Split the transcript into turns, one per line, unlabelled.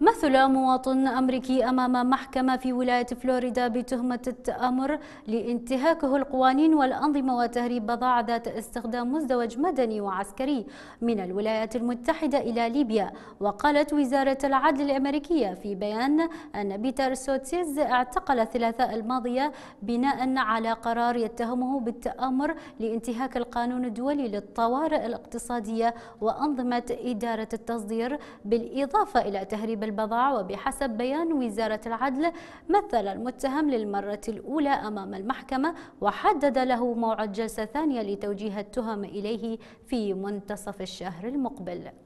مثل مواطن أمريكي أمام محكمة في ولاية فلوريدا بتهمة التآمر لانتهاكه القوانين والأنظمة وتهريب بضاعة ذات استخدام مزدوج مدني وعسكري من الولايات المتحدة إلى ليبيا وقالت وزارة العدل الأمريكية في بيان أن بيتر سوتسيز اعتقل الثلاثاء الماضية بناء على قرار يتهمه بالتآمر لانتهاك القانون الدولي للطوارئ الاقتصادية وأنظمة إدارة التصدير بالإضافة إلى تهريب بالبضاعة وبحسب بيان وزارة العدل مثل المتهم للمرة الأولى أمام المحكمة وحدد له موعد جلسة ثانية لتوجيه التهم إليه في منتصف الشهر المقبل